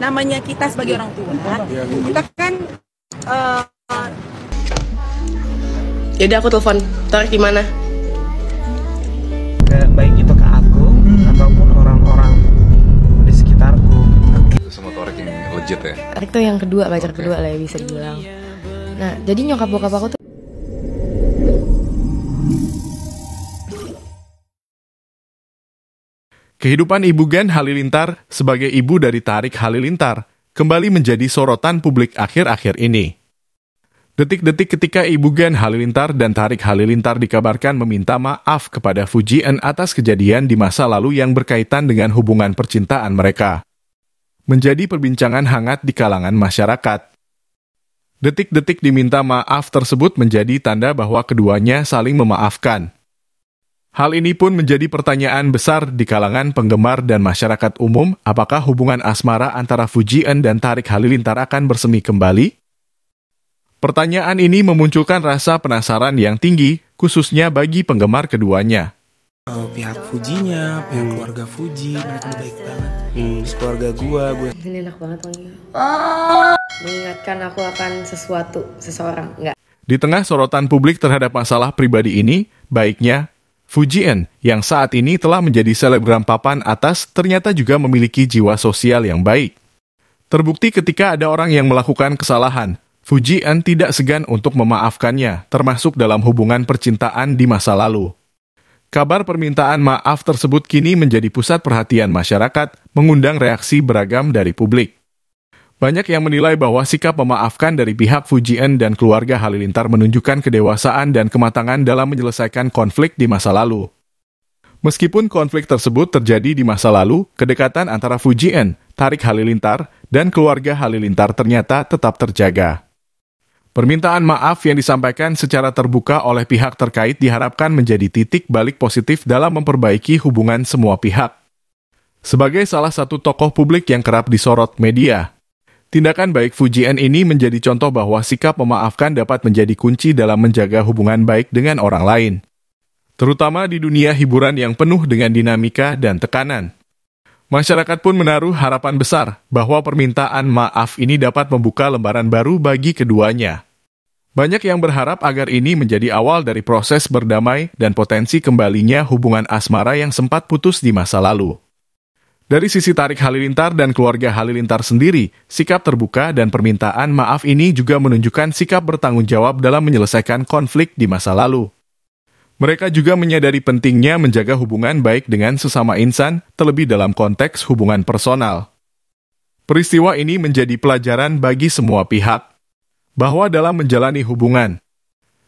namanya kita sebagai orang tua kan? Iya, iya, iya. kita kan uh, eh, jadi aku telepon tarik di mana ke baik itu ke aku hmm. ataupun orang-orang di sekitarku itu semua tarik yang legit ya tarik tuh yang kedua pacar okay. kedua lah ya bisa dibilang nah jadi nyokap bokap aku tuh Kehidupan Ibu Gen Halilintar sebagai ibu dari Tarik Halilintar kembali menjadi sorotan publik akhir-akhir ini. Detik-detik ketika Ibu Gen Halilintar dan Tarik Halilintar dikabarkan meminta maaf kepada Fujian atas kejadian di masa lalu yang berkaitan dengan hubungan percintaan mereka. Menjadi perbincangan hangat di kalangan masyarakat. Detik-detik diminta maaf tersebut menjadi tanda bahwa keduanya saling memaafkan Hal ini pun menjadi pertanyaan besar di kalangan penggemar dan masyarakat umum, apakah hubungan asmara antara Fujian dan Tarik Halilintar akan bersemi kembali? Pertanyaan ini memunculkan rasa penasaran yang tinggi, khususnya bagi penggemar keduanya. Oh, pihak Fujinya, pihak keluarga Fuji, mereka baik banget. Hmm, keluarga gua, gua. Ini enak banget wanginya. Ah. Mengingatkan aku akan sesuatu, seseorang, enggak. Di tengah sorotan publik terhadap masalah pribadi ini, baiknya Fujian, yang saat ini telah menjadi selebgram papan atas ternyata juga memiliki jiwa sosial yang baik. Terbukti ketika ada orang yang melakukan kesalahan, Fujian tidak segan untuk memaafkannya, termasuk dalam hubungan percintaan di masa lalu. Kabar permintaan maaf tersebut kini menjadi pusat perhatian masyarakat, mengundang reaksi beragam dari publik. Banyak yang menilai bahwa sikap memaafkan dari pihak Fujian dan keluarga Halilintar menunjukkan kedewasaan dan kematangan dalam menyelesaikan konflik di masa lalu. Meskipun konflik tersebut terjadi di masa lalu, kedekatan antara Fujian, Tarik Halilintar, dan keluarga Halilintar ternyata tetap terjaga. Permintaan maaf yang disampaikan secara terbuka oleh pihak terkait diharapkan menjadi titik balik positif dalam memperbaiki hubungan semua pihak. Sebagai salah satu tokoh publik yang kerap disorot media, Tindakan baik Fujian ini menjadi contoh bahwa sikap memaafkan dapat menjadi kunci dalam menjaga hubungan baik dengan orang lain, terutama di dunia hiburan yang penuh dengan dinamika dan tekanan. Masyarakat pun menaruh harapan besar bahwa permintaan maaf ini dapat membuka lembaran baru bagi keduanya. Banyak yang berharap agar ini menjadi awal dari proses berdamai dan potensi kembalinya hubungan asmara yang sempat putus di masa lalu. Dari sisi Tarik Halilintar dan keluarga Halilintar sendiri, sikap terbuka dan permintaan maaf ini juga menunjukkan sikap bertanggung jawab dalam menyelesaikan konflik di masa lalu. Mereka juga menyadari pentingnya menjaga hubungan baik dengan sesama insan, terlebih dalam konteks hubungan personal. Peristiwa ini menjadi pelajaran bagi semua pihak bahwa dalam menjalani hubungan,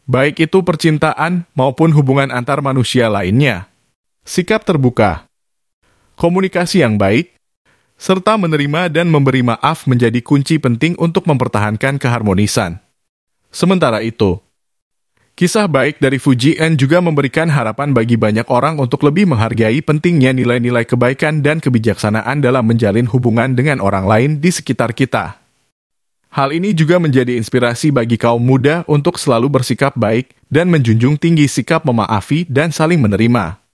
baik itu percintaan maupun hubungan antar manusia lainnya, sikap terbuka, komunikasi yang baik, serta menerima dan memberi maaf menjadi kunci penting untuk mempertahankan keharmonisan. Sementara itu, kisah baik dari Fuji N juga memberikan harapan bagi banyak orang untuk lebih menghargai pentingnya nilai-nilai kebaikan dan kebijaksanaan dalam menjalin hubungan dengan orang lain di sekitar kita. Hal ini juga menjadi inspirasi bagi kaum muda untuk selalu bersikap baik dan menjunjung tinggi sikap memaafi dan saling menerima.